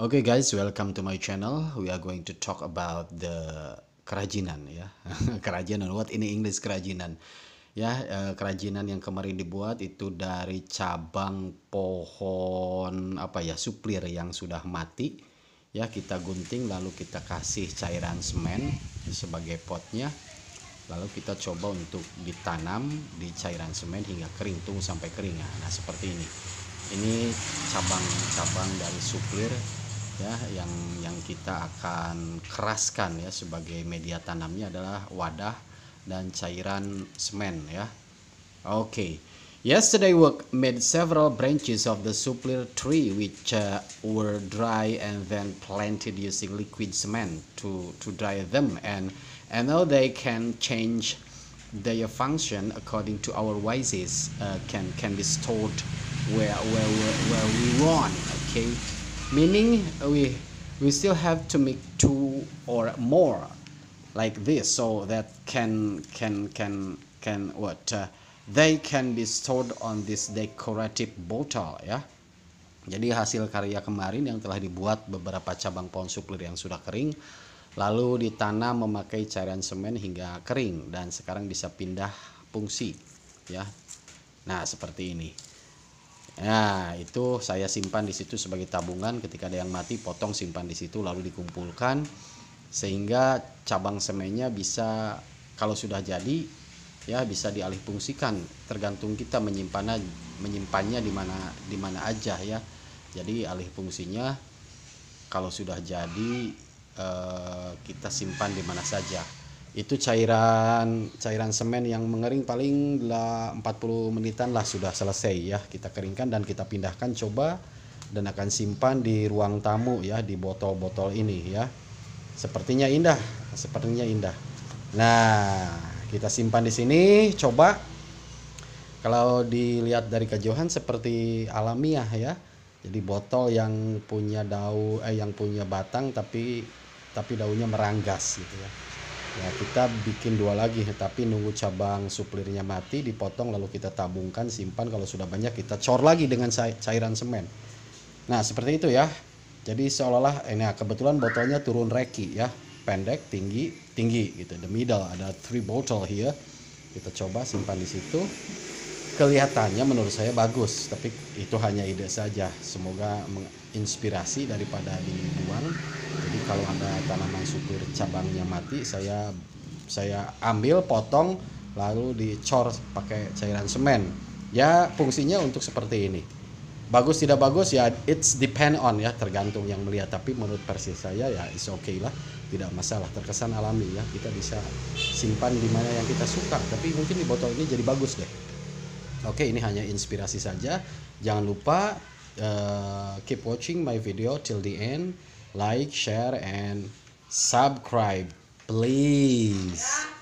Okay guys, welcome to my channel. We are going to talk about the kerajinan ya. kerajinan what ini English kerajinan. Ya, uh, kerajinan yang kemarin dibuat itu dari cabang pohon apa ya, suplir yang sudah mati. Ya, kita gunting lalu kita kasih cairan semen sebagai potnya. Lalu kita coba untuk ditanam di cairan semen hingga kering, tunggu sampai kering. ya. Nah, seperti ini. Ini cabang-cabang dari suplir ya yang yang kita akan keraskan ya sebagai media tanamnya adalah wadah dan cairan semen ya. Oke. Okay. Yesterday work made several branches of the supplier tree which uh, were dry and then planted using liquid cement to to dry them and and now they can change their function according to our wishes uh, can can be stored where where where, where we want okay meaning we we still have to make two or more like this so that can can can can what uh, they can be stored on this decorative bottle ya jadi hasil karya kemarin yang telah dibuat beberapa cabang pohon suplir yang sudah kering lalu ditanam memakai cairan semen hingga kering dan sekarang bisa pindah fungsi ya nah seperti ini Nah, itu saya simpan di situ sebagai tabungan ketika ada yang mati potong simpan di situ lalu dikumpulkan sehingga cabang semennya bisa kalau sudah jadi ya bisa dialih fungsikan tergantung kita menyimpannya menyimpannya di mana di mana aja ya. Jadi alih fungsinya kalau sudah jadi eh, kita simpan di mana saja itu cairan cairan semen yang mengering paling 40 menitan lah sudah selesai ya kita keringkan dan kita pindahkan coba dan akan simpan di ruang tamu ya di botol-botol ini ya sepertinya indah sepertinya indah nah kita simpan di sini coba kalau dilihat dari kejauhan seperti alamiah ya jadi botol yang punya daun eh yang punya batang tapi tapi daunnya meranggas gitu ya ya kita bikin dua lagi tapi nunggu cabang suplirnya mati dipotong lalu kita tabungkan simpan kalau sudah banyak kita cor lagi dengan cairan semen nah seperti itu ya jadi seolah-olah ini eh, nah kebetulan botolnya turun reki ya pendek tinggi tinggi gitu the middle ada three bottle here kita coba simpan di situ kelihatannya menurut saya bagus tapi itu hanya ide saja semoga menginspirasi daripada dibuang jadi kalau ada tanaman subur cabangnya mati saya saya ambil potong lalu dicor pakai cairan semen ya fungsinya untuk seperti ini bagus tidak bagus ya it's depend on ya tergantung yang melihat tapi menurut versi saya ya is okay lah tidak masalah terkesan alami ya kita bisa simpan di mana yang kita suka tapi mungkin di botol ini jadi bagus deh Oke, ini hanya inspirasi saja. Jangan lupa uh, keep watching my video till the end. Like, share, and subscribe, please.